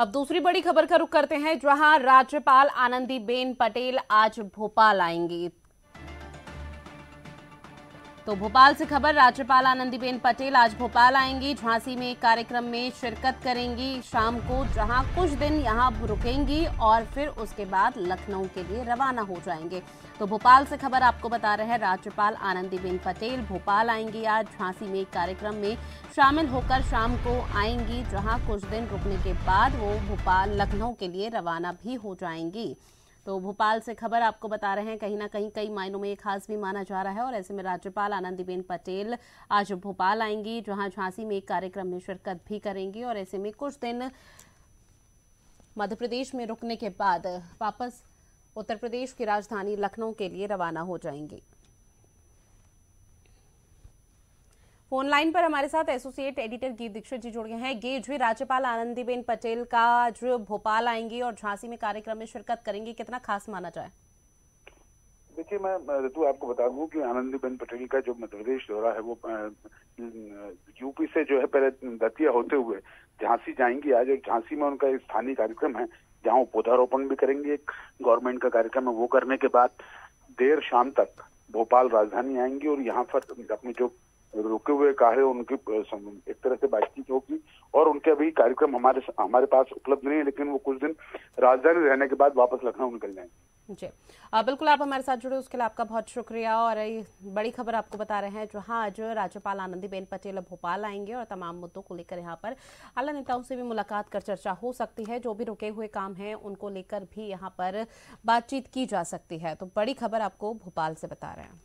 अब दूसरी बड़ी खबर का रुख करते हैं जहां राज्यपाल आनंदीबेन पटेल आज भोपाल आएंगी तो भोपाल से खबर राज्यपाल आनंदीबेन पटेल आज भोपाल आएंगी झांसी में एक कार्यक्रम में शिरकत करेंगी शाम को जहां कुछ दिन यहां रुकेंगी और फिर उसके बाद लखनऊ के लिए रवाना हो जाएंगे तो भोपाल से खबर आपको बता रहे हैं राज्यपाल आनंदीबेन पटेल भोपाल आएंगी आज झांसी में एक कार्यक्रम में शामिल होकर शाम को आएंगी जहाँ कुछ दिन रुकने के बाद वो भोपाल लखनऊ के लिए रवाना भी हो जाएंगी तो भोपाल से खबर आपको बता रहे हैं कहीं ना कहीं कई मायनों में ये खास भी माना जा रहा है और ऐसे में राज्यपाल आनंदीबेन पटेल आज भोपाल आएंगी जहां झांसी में एक कार्यक्रम में शिरकत भी करेंगी और ऐसे में कुछ दिन मध्य प्रदेश में रुकने के बाद वापस उत्तर प्रदेश की राजधानी लखनऊ के लिए रवाना हो जाएंगी फोन लाइन पर हमारे साथ एसोसिएट एडिटर गीत दीक्षित जी जुड़ गए हैं गेज हुई राज्यपाल आनंदीबेन पटेल का जो भोपाल आएंगे और झांसी में कार्यक्रम में शिरकत करेंगे कितना खास माना जाए देखिए मैं ऋतु आपको बता दूं कि आनंदीबेन पटेल का जो मध्यप्रदेश दौरा है वो यूपी से जो है पहले दतिया होते हुए झांसी जाएंगी आज और झांसी में उनका स्थानीय कार्यक्रम है जहाँ वो पौधारोपण भी करेंगे एक गवर्नमेंट का कार्यक्रम है वो करने के बाद देर शाम तक भोपाल राजधानी आएंगी और यहाँ पर अपने जो रुके हुए काहे उनकी एक तरह से बातचीत होगी और उनके अभी कार्यक्रम हमारे हमारे पास उपलब्ध नहीं है लेकिन वो कुछ दिन राजधानी रहने के बाद वापस लखनऊ निकल जाएंगे जी आ, बिल्कुल आप हमारे साथ जुड़े उसके लिए आपका बहुत शुक्रिया और बड़ी खबर आपको बता रहे हैं जहाँ आज राज्यपाल आनंदीबेन पटेल भोपाल आएंगे और तमाम मुद्दों को लेकर यहाँ पर आला नेताओं से भी मुलाकात कर चर्चा हो सकती है जो भी रुके हुए काम हैं उनको लेकर भी यहाँ पर बातचीत की जा सकती है तो बड़ी खबर आपको भोपाल से बता रहे हैं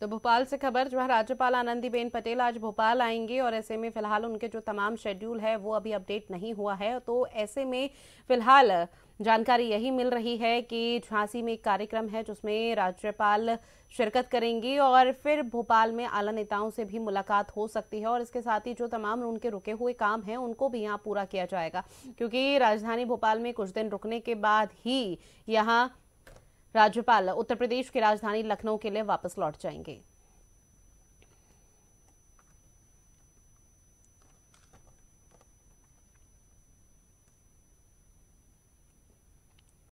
तो भोपाल से खबर जो है राज्यपाल आनंदीबेन पटेल आज भोपाल आएंगे और ऐसे में फिलहाल उनके जो तमाम शेड्यूल है वो अभी अपडेट नहीं हुआ है तो ऐसे में फिलहाल जानकारी यही मिल रही है कि झांसी में एक कार्यक्रम है जिसमें राज्यपाल शिरकत करेंगी और फिर भोपाल में आला नेताओं से भी मुलाकात हो सकती है और इसके साथ ही जो तमाम उनके रुके हुए काम हैं उनको भी यहाँ पूरा किया जाएगा क्योंकि राजधानी भोपाल में कुछ दिन रुकने के बाद ही यहाँ राज्यपाल उत्तर प्रदेश की राजधानी लखनऊ के लिए वापस लौट जाएंगे